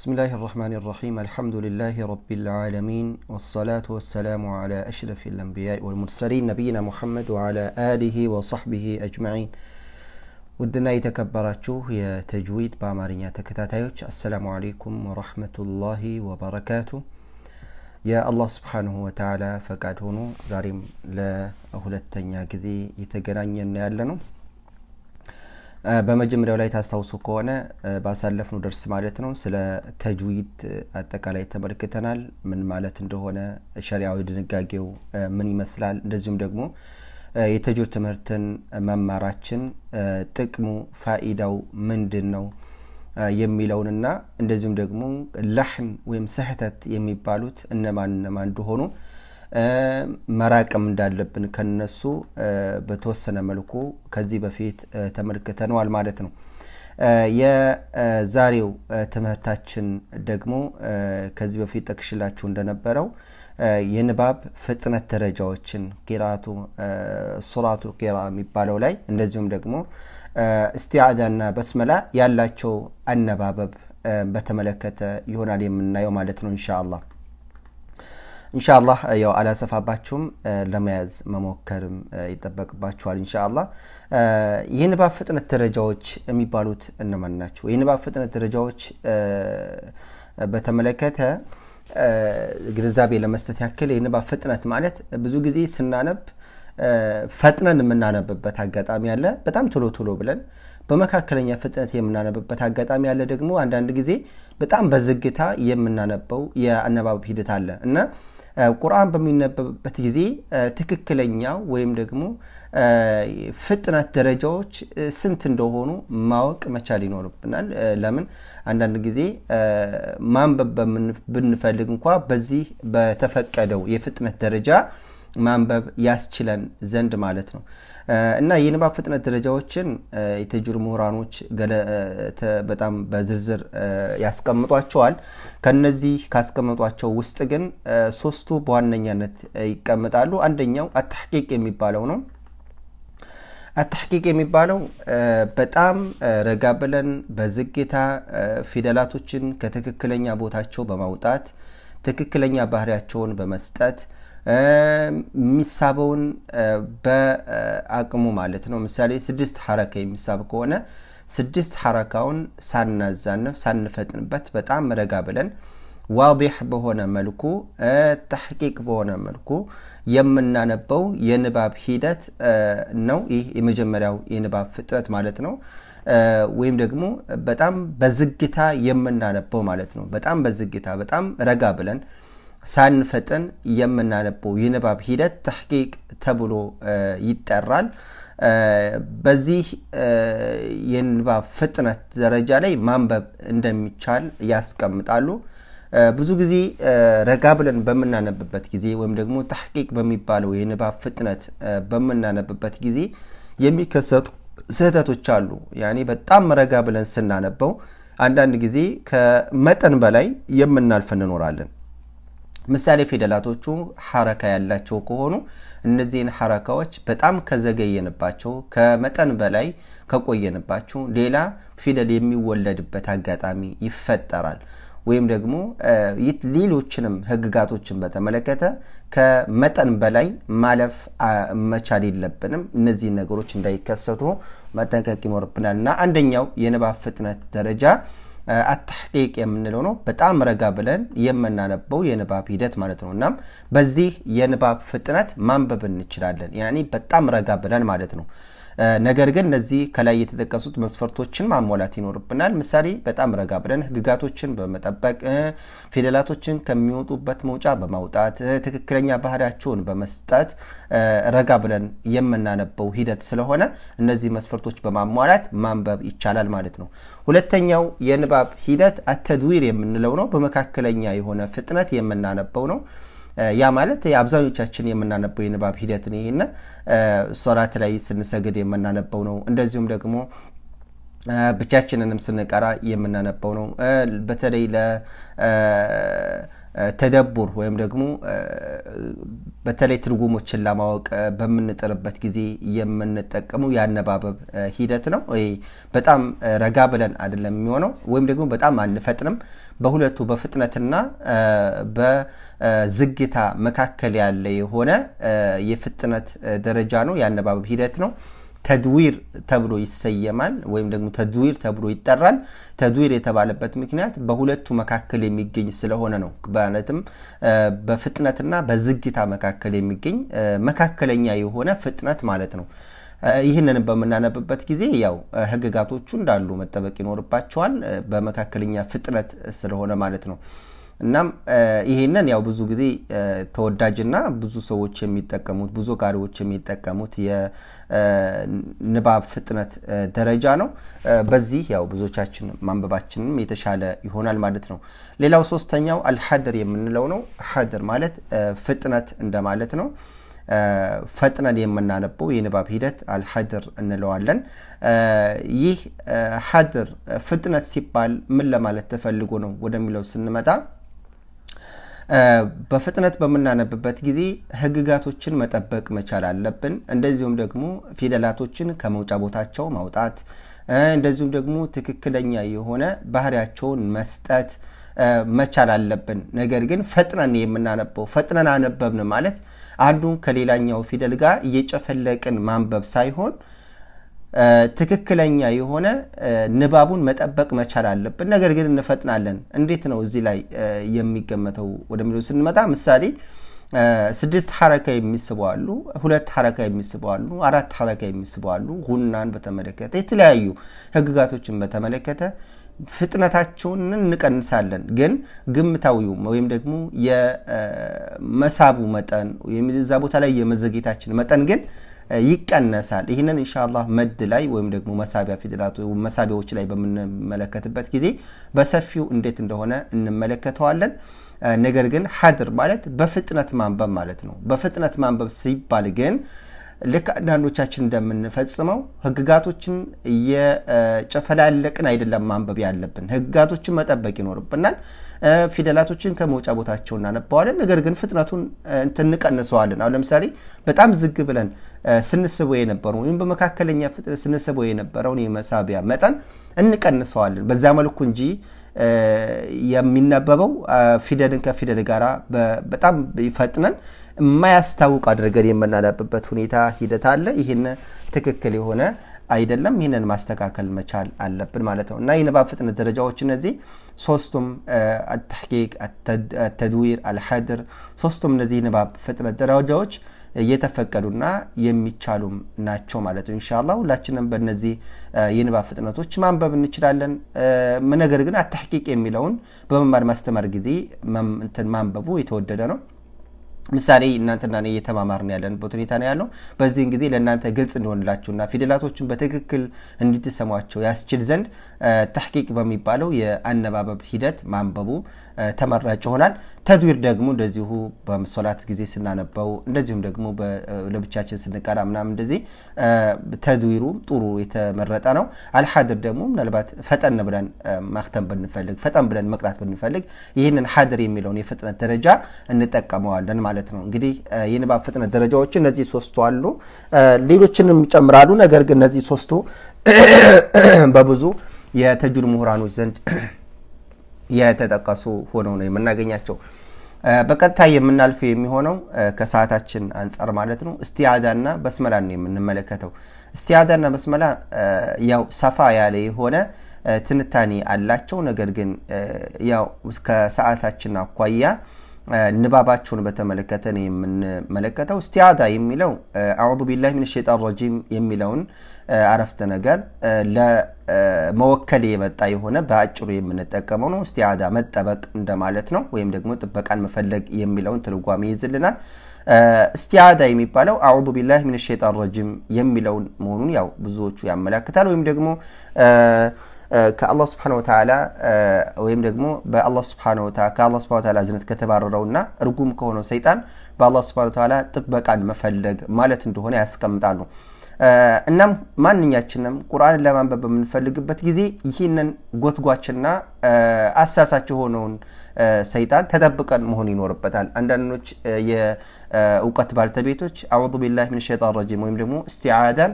بسم الله الرحمن الرحيم الحمد لله رب العالمين والصلاة والسلام على أشرف الأنبياء والمرسلين نبينا محمد وعلى آله وصحبه أجمعين ودنا يتكبراتشو هي تجويد بامارينيا تكتاتيوش السلام عليكم ورحمة الله وبركاته يا الله سبحانه وتعالى فقد هونو زاريم لا أهلتنيا كذي يتقرانيا نالنو በመጀመሪያው ላይ ታስታውሱ ከሆነ ባሳለፍነው ደርስ ማለት ነው ስለ ተጅዊድ አጠቃላይ ተመልክተናል። ምን ማለት እንደሆነ፣ ሸሪያዊ ድንጋጌው ምን ይመስላል፣ እንደዚሁም ደግሞ የተጅዊድ ትምህርትን መማራችን ጥቅሙ ፋኢዳው ምንድን ነው የሚለውንና እንደዚሁም ደግሞ ላሕን ወይም ስህተት የሚባሉት እነማን እነማን እንደሆኑ መራቅም እንዳለብን ከነሱ በተወሰነ መልኩ ከዚህ በፊት ተመልክተነዋል ማለት ነው። የዛሬው ትምህርታችን ደግሞ ከዚህ በፊት ጠቅሽላችሁ እንደነበረው የንባብ ፍጥነት ደረጃዎችን ቂራቱ ሱራቱ ቂራ የሚባለው ላይ እንደዚሁም ደግሞ እስቲዓዛና በስመላ ያላቸው አነባበብ በተመለከተ ይሆናል የምናየው ማለት ነው ኢንሻ እንሻላህ ያው አላሰፋባችሁም ለመያዝ መሞከርም ይጠበቅባችኋል። እንሻላ የንባብ ፍጥነት ደረጃዎች የሚባሉት እነማን ናቸው? የንባብ ፍጥነት ደረጃዎች በተመለከተ ግንዛቤ ለመስጠት ያክል የንባብ ፍጥነት ማለት ብዙ ጊዜ ስናነብ ፈጥነን የምናነብበት አጋጣሚ አለ፣ በጣም ቶሎ ቶሎ ብለን በመካከለኛ ፍጥነት የምናነብበት አጋጣሚ አለ። ደግሞ አንዳንድ ጊዜ በጣም በዝግታ የምናነበው የአነባበብ ሂደት አለ እና ቁርአን በሚነበብበት ጊዜ ትክክለኛው ወይም ደግሞ ፍጥነት ደረጃዎች ስንት እንደሆኑ ማወቅ መቻል ይኖርብናል። ለምን አንዳንድ ጊዜ ማንበብ ብንፈልግ እንኳ በዚህ በተፈቀደው የፍጥነት ደረጃ ማንበብ ያስችለን ዘንድ ማለት ነው እና የንባብ ፍጥነት ደረጃዎችን የተጅሩ ምሁራኖች በጣም በዝርዝር ያስቀምጧቸዋል። ከነዚህ ካስቀመጧቸው ውስጥ ግን ሶስቱ በዋነኛነት ይቀመጣሉ። አንደኛው አተሐቂቅ የሚባለው ነው። አተሐቂቅ የሚባለው በጣም ረጋ ብለን በዝግታ ፊደላቶችን ከትክክለኛ ቦታቸው በማውጣት ትክክለኛ ባህሪያቸውን በመስጠት የሚሳበውን በአቅሙ ማለት ነው። ምሳሌ ስድስት ሐረካ የሚሳብ ከሆነ ስድስት ሐረካውን ሳናዛነፍ ሳንፈጥንበት በጣም ረጋ ብለን ዋዲሕ በሆነ መልኩ ተሕቂቅ በሆነ መልኩ የምናነበው የንባብ ሂደት ነው። ይህ የመጀመሪያው የንባብ ፍጥረት ማለት ነው። ወይም ደግሞ በጣም በዝግታ የምናነበው ማለት ነው። በጣም በዝግታ በጣም ረጋ ብለን ሳንፈጥን የምናነበው የንባብ ሂደት ተሕቂቅ ተብሎ ይጠራል። በዚህ የንባብ ፍጥነት ደረጃ ላይ ማንበብ እንደሚቻል ያስቀምጣሉ። ብዙ ጊዜ ረጋ ብለን በምናነብበት ጊዜ ወይም ደግሞ ተሕቂቅ በሚባለው የንባብ ፍጥነት በምናነብበት ጊዜ የሚከሰቱ ስህተቶች አሉ። ያኔ በጣም ረጋ ብለን ስናነበው አንዳንድ ጊዜ ከመጠን በላይ የምናልፍ እንኖራለን። ምሳሌ ፊደላቶቹ ሐረካ ያላቸው ከሆኑ እነዚህን ሐረካዎች በጣም ከዘገየንባቸው፣ ከመጠን በላይ ከቆየንባቸው ሌላ ፊደል የሚወለድበት አጋጣሚ ይፈጠራል። ወይም ደግሞ ሌሎችንም ህግጋቶችን በተመለከተ ከመጠን በላይ ማለፍ መቻል የለብንም። እነዚህ ነገሮች እንዳይከሰቱ መጠንቀቅ ይኖርብናል እና አንደኛው የንባብ ፍጥነት ደረጃ አተሕቂቅ የምንለው ነው። በጣም ረጋ ብለን የምናነበው የንባብ ሂደት ማለት ነው። እናም በዚህ የንባብ ፍጥነት ማንበብ እንችላለን። በጣም ረጋ ብለን ማለት ነው። ነገር ግን እነዚህ ከላይ የተጠቀሱት መስፈርቶችን ማሟላት ይኖርብናል። ምሳሌ በጣም ረጋ ብለን ህግጋቶችን በመጠበቅ ፊደላቶችን ከሚወጡበት መውጫ በማውጣት ትክክለኛ ባህሪያቸውን በመስጠት ረጋ ብለን የምናነበው ሂደት ስለሆነ እነዚህ መስፈርቶች በማሟላት ማንበብ ይቻላል ማለት ነው። ሁለተኛው የንባብ ሂደት አተድዊር የምንለው ነው። በመካከለኛ የሆነ ፍጥነት የምናነበው ነው። ያ ማለት አብዛኞቻችን የምናነበው የንባብ ሂደት ነው። ይህን ሶላት ላይ ስንሰግድ የምናነበው ነው። እንደዚሁም ደግሞ ብቻችንንም ስንቀራ የምናነበው ነው። በተለይ ተደቡር ወይም ደግሞ በተለይ ትርጉሞችን ለማወቅ በምንጥርበት ጊዜ የምንጠቀመው የአነባበብ ሂደት ነው። በጣም ረጋ ብለን አይደለም የሚሆነው ወይም ደግሞ በጣም አንፈጥንም። በሁለቱ በፍጥነትና በዝግታ መካከል ያለ የሆነ የፍጥነት ደረጃ ነው፣ የአነባበብ ሂደት ነው። ተድዊር ተብሎ ይሰየማል ወይም ደግሞ ተድዊር ተብሎ ይጠራል። ተድዊር የተባለበት ምክንያት በሁለቱ መካከል የሚገኝ ስለሆነ ነው። ማለትም በፍጥነትና በዝግታ መካከል የሚገኝ መካከለኛ የሆነ ፍጥነት ማለት ነው። ይህንን በምናነብበት ጊዜ ያው ህግጋቶቹ እንዳሉ መጠበቅ ይኖርባቸዋል። በመካከለኛ ፍጥነት ስለሆነ ማለት ነው። እናም ይሄንን ያው ብዙ ጊዜ ተወዳጅና ብዙ ሰዎች የሚጠቀሙት ብዙ ጋሪዎች የሚጠቀሙት የንባብ ፍጥነት ደረጃ ነው። በዚህ ያው ብዙዎቻችን ማንበባችንም የተሻለ ይሆናል ማለት ነው። ሌላው ሶስተኛው አልሐድር የምንለው ነው። ሐድር ማለት ፍጥነት እንደማለት ነው። ፈጥነን የምናነበው የንባብ ሂደት አልሐድር እንለዋለን። ይህ ሐድር ፍጥነት ሲባል ምን ለማለት ተፈልጎ ነው ወደሚለው ስንመጣ በፍጥነት በምናነብበት ጊዜ ህግጋቶችን መጠበቅ መቻል አለብን። እንደዚሁም ደግሞ ፊደላቶችን ከመውጫ ቦታቸው ማውጣት፣ እንደዚሁም ደግሞ ትክክለኛ የሆነ ባህሪያቸውን መስጠት መቻል አለብን። ነገር ግን ፈጥነን የምናነበው ፈጥነን አነበብን ማለት አንዱን ከሌላኛው ፊደል ጋር እየጨፈለቅን ማንበብ ሳይሆን ትክክለኛ የሆነ ንባቡን መጠበቅ መቻል አለብን። ነገር ግን እንፈጥናለን። እንዴት ነው እዚህ ላይ የሚገመተው ወደሚለው ስንመጣ ምሳሌ ስድስት ሐረካ የሚስቡ አሉ፣ ሁለት ሐረካ የሚስቡ አሉ፣ አራት ሐረካ የሚስቡ አሉ። ጉናን በተመለከተ የተለያዩ ህግጋቶችን በተመለከተ ፍጥነታቸውን እንቀንሳለን። ግን ግምታዊው ወይም ደግሞ የመሳቡ መጠን ወይም እዛ ቦታ ላይ የመዘጌታችን መጠን ግን ይቀነሳል። ይህንን ኢንሻአላህ መድ ላይ ወይም ደግሞ መሳቢያ ፊደላት መሳቢያዎች ላይ በምንመለከትበት ጊዜ በሰፊው እንዴት እንደሆነ እንመለከተዋለን። ነገር ግን ሀድር ማለት በፍጥነት ማንበብ ማለት ነው። በፍጥነት ማንበብ ሲባል ግን ልክ አንዳንዶቻችን እንደምንፈጽመው ህግጋቶችን እየጨፈላለቅን አይደለም ማንበብ ያለብን። ህግጋቶችን መጠበቅ ይኖርብናል። ፊደላቶችን ከመውጫ ቦታቸው እናነባዋለን። ነገር ግን ፍጥነቱን እንትንቀንሰዋለን። አሁን ለምሳሌ በጣም ዝግ ብለን ስንስበው የነበረው ወይም በመካከለኛ ፍጥነት ስንስበው የነበረውን የመሳቢያ መጠን እንቀንሰዋለን። በዛ መልኩ እንጂ የሚነበበው ፊደልን ከፊደል ጋር በጣም ፈጥነን የማያስታውቅ አድርገን የምናዳብበት ሁኔታ ሂደት አለ። ይህን ትክክል የሆነ አይደለም። ይህንን ማስተካከል መቻል አለብን ማለት ነው እና የንባብ ፍጥነት ደረጃዎች እነዚህ ሶስቱም አተሕቂቅ፣ አተድዊር፣ አልሐድር ሶስቱም እነዚህ ንባብ ፍጥነት ደረጃዎች እየተፈቀዱና የሚቻሉም ናቸው ማለት ነው። እንሻላ ሁላችንም በነዚህ የንባብ ፍጥነቶች ማንበብ እንችላለን። ነገር ግን አተሕቂቅ የሚለውን በመማር ማስተማር ጊዜ ማንበቡ የተወደደ ነው። ምሳሌ እናንተና እኔ እየተማማርን ያለንበት ሁኔታ ነው ያለው። በዚህን ጊዜ ለእናንተ ግልጽ እንደሆንላችሁና ፊደላቶችን በትክክል እንድትሰሟቸው ያስችል ዘንድ ተሕቂቅ በሚባለው የአነባበብ ሂደት ማንበቡ ተመራጭ ይሆናል። ተድዊር ደግሞ እንደዚሁ በሶላት ጊዜ ስናነበው፣ እንደዚሁም ደግሞ ለብቻችን ስንቀራ ምናምን እንደዚህ ተድዊሩ ጥሩ የተመረጠ ነው። አልሓድር ደግሞ ምናልባት ፈጠን ብለን ማክተም ብንፈልግ፣ ፈጠን ብለን መቅራት ብንፈልግ ይህንን ሓድር የሚለውን የፍጥነት ደረጃ እንጠቀመዋለን ማለት ማለት ነው። እንግዲህ የንባብ ፍጥነት ደረጃዎች እነዚህ ሶስቱ አሉ። ሌሎችንም ይጨምራሉ። ነገር ግን እነዚህ ሶስቱ በብዙ የተጁድ ምሁራኖች ዘንድ የተጠቀሱ ሆነው ነው የምናገኛቸው። በቀጥታ የምናልፈው የሚሆነው ከሰዓታችን አንጻር ማለት ነው እስቲያዳና በስመላ ነው የምንመለከተው። እስቲያዳና በስመላ ያው ሰፋ ያለ የሆነ ትንታኔ አላቸው። ነገር ግን ያው ከሰዓታችን አኳያ ንባባችሁን በተመለከተ ነው የምንመለከተው። እስቲዓዛ የሚለው አዑዙ ቢላህ ሚነ ሸይጣን ረጂም የሚለውን አረፍተ ነገር ለመወከል የመጣ የሆነ በአጭሩ የምንጠቀመው ነው። እስቲዓዛ መጠበቅ እንደማለት ነው፣ ወይም ደግሞ ጥበቃን መፈለግ የሚለውን ትርጓሜ ይይዝልናል። እስቲዓዛ የሚባለው አዑዙ ቢላህ ሚነ ሸይጣን ረጂም የሚለውን መሆኑን ያው ብዙዎቹ ያመላክታል ወይም ደግሞ ከአላህ ስብሐነ ወተዓላ ወይም ደግሞ በአላህ ስብሐነ ወተዓላ ከአላህ ስብሐነ ወተዓላ እዝነት ከተባረረውና እርጉም ከሆነው ሰይጣን በአላህ ስብሐነ ወተዓላ ጥበቃን መፈለግ ማለት እንደሆነ ያስቀምጣሉ። እናም ማንኛችንም ቁርአንን ለማንበብ በምንፈልግበት ጊዜ ይህንን ጎትጓችና አሳሳች የሆነውን ሰይጣን ተጠብቀን መሆን ይኖርበታል። አንዳንዶች የእውቀት ባልተቤቶች አዑዙ ቢላህ ሚን ሸይጣን ረጂም ወይም ደግሞ እስቲዓዳን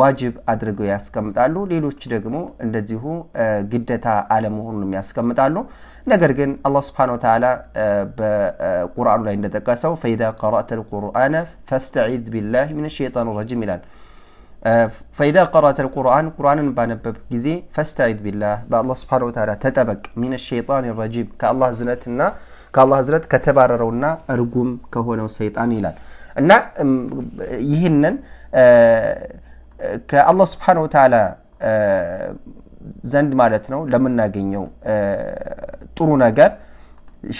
ዋጅብ አድርገው ያስቀምጣሉ። ሌሎች ደግሞ እንደዚሁ ግደታ አለመሆኑንም ያስቀምጣሉ። ነገር ግን አላህ ስብሓነሁ ወተዓላ በቁርአኑ ላይ እንደጠቀሰው ፈኢዛ ቀረአተ ልቁርአነ ፈስተዒዝ ቢላህ ሚን ሸይጣን ረጂም ይላል። فإذا قرأت القرآن قرآن بانبب جزي فاستعد بالله با الله سبحانه وتعالى تتبك من الشيطان الرجيم كالله زلتنا كالله زلت كتباررونا أرقم كهونا الشيطان يلال እና ይህንን ከአላህ ስብሓን ወተዓላ ዘንድ ማለት ነው ለምናገኘው ጥሩ ነገር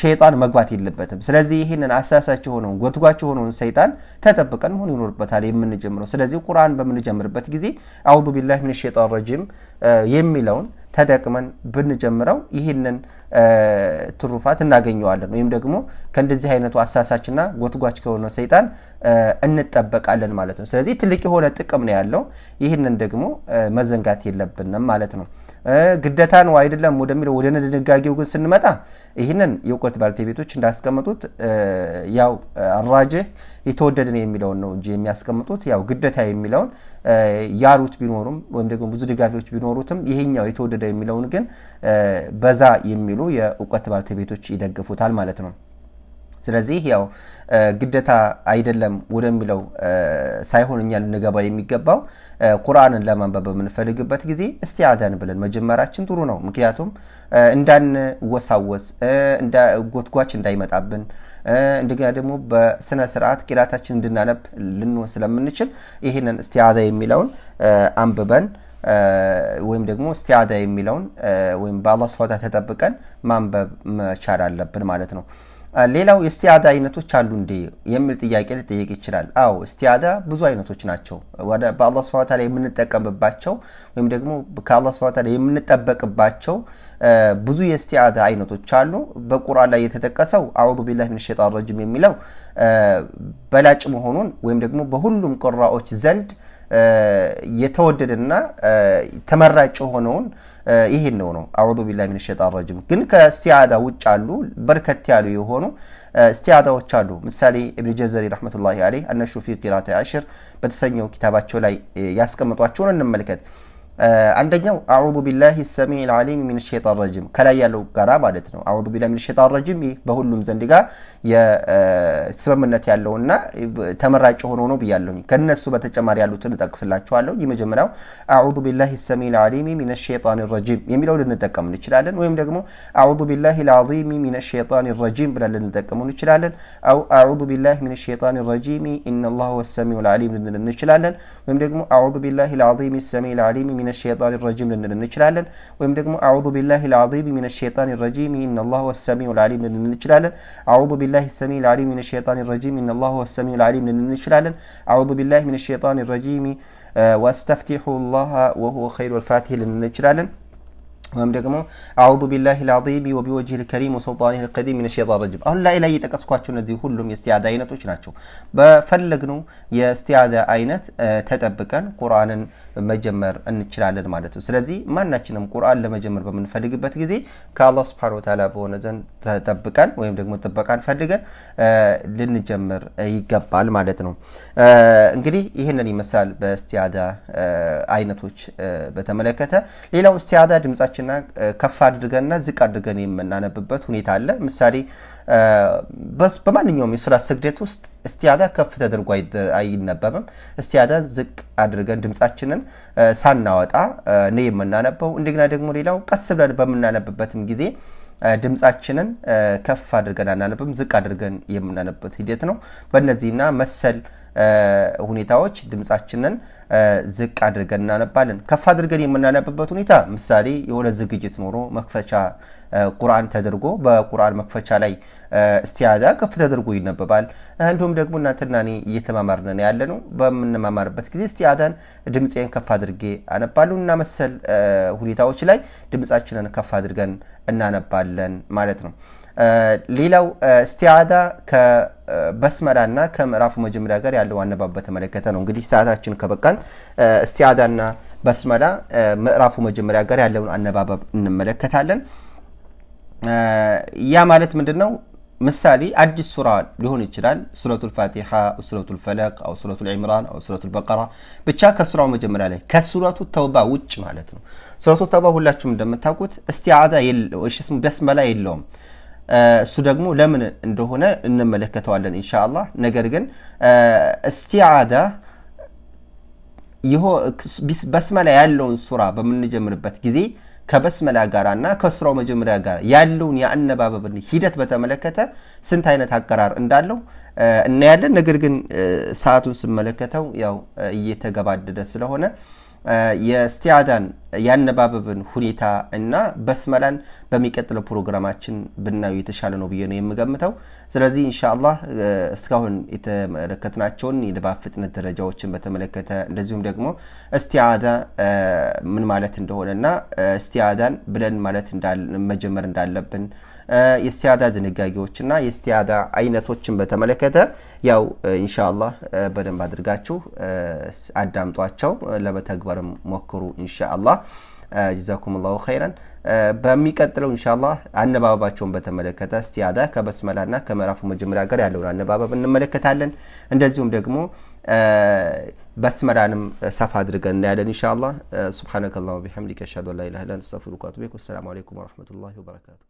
ሸይጣን መግባት የለበትም። ስለዚህ ይህንን አሳሳች የሆነውን ጎትጓች የሆነውን ሰይጣን ተጠብቀን መሆን ይኖርበታል የምንጀምረው። ስለዚህ ቁርአን በምንጀምርበት ጊዜ አዑዙ ቢላሂ ሚነ ሸይጣን ረጂም የሚለውን ተጠቅመን ብንጀምረው ይህንን ትሩፋት እናገኘዋለን፣ ወይም ደግሞ ከእንደዚህ አይነቱ አሳሳችና ጎትጓች ከሆነ ሰይጣን እንጠበቃለን ማለት ነው። ስለዚህ ትልቅ የሆነ ጥቅም ነው ያለው። ይህንን ደግሞ መዘንጋት የለብንም ማለት ነው። ግደታ ነው አይደለም ወደሚለው ወደነ ድንጋጌው ግን ስንመጣ ይህንን የውቀት ባለቤቶች እንዳስቀመጡት ያው አራጅህ የተወደደ ነው የሚለውን ነው እንጂ የሚያስቀምጡት ያው ግደታ የሚለውን ያሉት ቢኖሩም ወይም ደግሞ ብዙ ድጋፊዎች ቢኖሩትም ይሄኛው የተወደደ የሚለውን ግን በዛ የሚሉ የእውቀት ባለቤቶች ይደግፉታል ማለት ነው። ስለዚህ ያው ግደታ አይደለም ወደሚለው ሳይሆን እኛ ልንገባ የሚገባው ቁርአንን ለማንበብ በምንፈልግበት ጊዜ አዘን ብለን መጀመራችን ጥሩ ነው። ምክንያቱም እንዳንወሳወስ ጎትጓች እንዳይመጣብን እንደገና ደግሞ በስነ ስርዓት ቂራታችን እንድናነብ ልንሆን ስለምንችል ይህንን እስቲያዛ የሚለውን አንብበን ወይም ደግሞ እስቲያዛ የሚለውን ወይም በአላህ ስብሐት ተጠብቀን ማንበብ መቻል አለብን ማለት ነው። ሌላው የስቲያዳ አይነቶች አሉ እንዴ የሚል ጥያቄ ልጠየቅ ይችላል። አዎ እስቲያዳ ብዙ አይነቶች ናቸው። በአላህ ስብሐት ተዓላ የምንጠቀምባቸው ወይም ደግሞ ከአላህ ስብሐት ተዓላ የምንጠበቅባቸው ብዙ የስቲያዳ አይነቶች አሉ። በቁርአን ላይ የተጠቀሰው አዑዙ ቢላህ ሚነ ሸይጣን ረጅም የሚለው በላጭ መሆኑን ወይም ደግሞ በሁሉም ቆራዎች ዘንድ የተወደደና ተመራጭ የሆነውን ይህን ነው ነው አዑዙ ቢላሂ ሚነ ሸይጣን ረጂም። ግን ከእስቲዓዛ ውጭ አሉ በርከት ያሉ የሆኑ እስቲዓዛዎች አሉ። ምሳሌ እብን ጀዘሪ ረሕመቱላሂ አለይህ አነሹ ፊ ቂራአቲ ዐሽር በተሰኘው ኪታባቸው ላይ ያስቀምጧቸውን እንመልከት። አንደኛው አዑዙ ቢላሂ ሰሚዕ ልዓሊም ሚን ሸይጣን ረጂም ከላይ ያለው ጋራ ማለት ነው። አዑዙ ቢላሂ ሚን ሸይጣን ረጂም በሁሉም ዘንድ ጋር ስምምነት ያለውና ተመራጭ ሆኖ ነው ብያለሁ። ከነሱ በተጨማሪ ያሉትን እጠቅስላችኋለሁ። የመጀመሪያው አዑዙ ቢላሂ ሰሚዕ ልዓሊም ሚን ሸይጣን ረጂም የሚለው ልንጠቀም እንችላለን። ወይም ደግሞ አዑዙ ቢላሂ ልዓዚም ሚን ሸይጣን ረጂም ብለን ልንጠቀሙ እንችላለን። አው አዑዙ ቢላሂ ሚን ሸይጣን ረጂም ኢነላሁ ወሰሚዑ ልዓሊም ልንል እንችላለን። ወይም ደግሞ አዑዙ ቢላሂ ልዓዚም ሰሚዕ ልዓሊም من الشيطان الرجيم لنن نشلالن ويمدقم أعوذ بالله العظيم من الشيطان الرجيم إن الله هو السميع العليم لنن نشلالن أعوذ بالله السميع العليم من الشيطان الرجيم إن الله هو السميع العليم لنن نشلالن أعوذ بالله من الشيطان الرجيم آه، واستفتحوا الله وهو خير الفاتح لنن نشلالن ወይም ደግሞ አዑዙ ቢላሂ ልዓዚም ወቢወጅህ ልከሪም ወሱልጣኒ ልቀዲም ሚን ሸጣን ረጅም። አሁን ላይ ላይ የጠቀስኳቸው እነዚህ ሁሉም የእስቲዓዛ አይነቶች ናቸው። በፈለግነው የእስቲዓዛ አይነት ተጠብቀን ቁርአንን መጀመር እንችላለን ማለት ነው። ስለዚህ ማናችንም ቁርአን ለመጀመር በምንፈልግበት ጊዜ ከአላህ ስብሐነሁ ወተዓላ በሆነ ዘንድ ተጠብቀን ወይም ደግሞ ጥበቃን ፈልገን ልንጀምር ይገባል ማለት ነው። እንግዲህ ይህንን ይመስላል በእስቲዓዛ አይነቶች በተመለከተ። ሌላው እስቲዓዛ ድምጻችን ነገሮችና ከፍ አድርገንና ዝቅ አድርገን የምናነብበት ሁኔታ አለ። ምሳሌ በማንኛውም የሶላት ስግደት ውስጥ እስቲያዳ ከፍ ተደርጎ አይነበብም። እስቲያዳ ዝቅ አድርገን ድምፃችንን ሳናወጣ ነው የምናነበው። እንደገና ደግሞ ሌላው ቀስ ብለን በምናነብበትም ጊዜ ድምፃችንን ከፍ አድርገን አናነብም፣ ዝቅ አድርገን የምናነብበት ሂደት ነው። በእነዚህና መሰል ሁኔታዎች ድምፃችንን ዝቅ አድርገን እናነባለን። ከፍ አድርገን የምናነብበት ሁኔታ ምሳሌ የሆነ ዝግጅት ኖሮ መክፈቻ ቁርአን ተደርጎ በቁርአን መክፈቻ ላይ እስቲያዛ ከፍ ተደርጎ ይነበባል። እንዲሁም ደግሞ እናንተና እኔ እየተማማርን ያለ ነው። በምንማማርበት ጊዜ እስቲያዛን ድምፄን ከፍ አድርጌ አነባለሁ እና መሰል ሁኔታዎች ላይ ድምፃችንን ከፍ አድርገን እናነባለን ማለት ነው። ሌላው እስቲዓዛ ከበስመላና ከምዕራፉ መጀመሪያ ጋር ያለው አነባብ በተመለከተ ነው። እንግዲህ ሰዓታችን ከበቃን እስቲዓዛና በስመላ ምዕራፉ መጀመሪያ ጋር ያለውን አነባበብ እንመለከታለን። ያ ማለት ምንድን ነው? ምሳሌ አዲስ ሱራ ሊሆን ይችላል። ሱረቱል ፋቲሓ፣ ሱረቱል ፈለቅ፣ አው ሱረቱል ዒምራን፣ አው ሱረቱል በቀራ ብቻ ከሱራው መጀመሪያ ላይ ከሱረቱ ተውባ ውጭ ማለት ነው። ሱረቱ ተውባ ሁላችሁም እንደምታውቁት እስቲዓዛ በስመላ የለውም። እሱ ደግሞ ለምን እንደሆነ እንመለከተዋለን ኢንሻአላህ። ነገር ግን እስቲዓዳ በስመላ ያለውን ሱራ በምንጀምርበት ጊዜ ከበስመላ ጋር እና ከሱራው መጀመሪያ ጋር ያለውን የአነባበብን ሂደት በተመለከተ ስንት አይነት አቀራር እንዳለው እናያለን። ነገር ግን ሰዓቱን ስመለከተው ያው እየተገባደደ ስለሆነ የስቲዓዳን የአነባበብን ሁኔታ እና በስመላን በሚቀጥለው ፕሮግራማችን ብናዩ የተሻለ ነው ብዬ ነው የምገምተው። ስለዚህ እንሻላ እስካሁን የተመለከትናቸውን የንባብ ፍጥነት ደረጃዎችን በተመለከተ እንደዚሁም ደግሞ እስቲዓዛ ምን ማለት እንደሆነ እና እስቲዓዛን ብለን ማለት መጀመር እንዳለብን የስቲያዳ እና የስቲያዳ አይነቶችን በተመለከተ ያው ኢንሻአላህ በደንብ አድርጋችሁ አዳምጧቸው፣ ለመተግበርም ሞክሩ ኢንሻአላህ። ጀዛኩም ላሁ ኸይረን። በሚቀጥለው እንሻላ አነባበባቸውን በተመለከተ እስቲያዳ ከበስመላና ከምዕራፉ መጀመሪያ ጋር ያለውን አነባበብ እንመለከታለን። እንደዚሁም ደግሞ በስመላንም ሰፋ አድርገን እናያለን እንሻላ። ሱብሓነከ ላሁ ቢሐምዲከ አሽሀዱ አን ላ ኢላሀ ኢላ አንተ አስተግፊሩከ ወአቱቡ ኢለይክ። ወሰላሙ አለይኩም ወረሕመቱላሂ ወበረካቱ።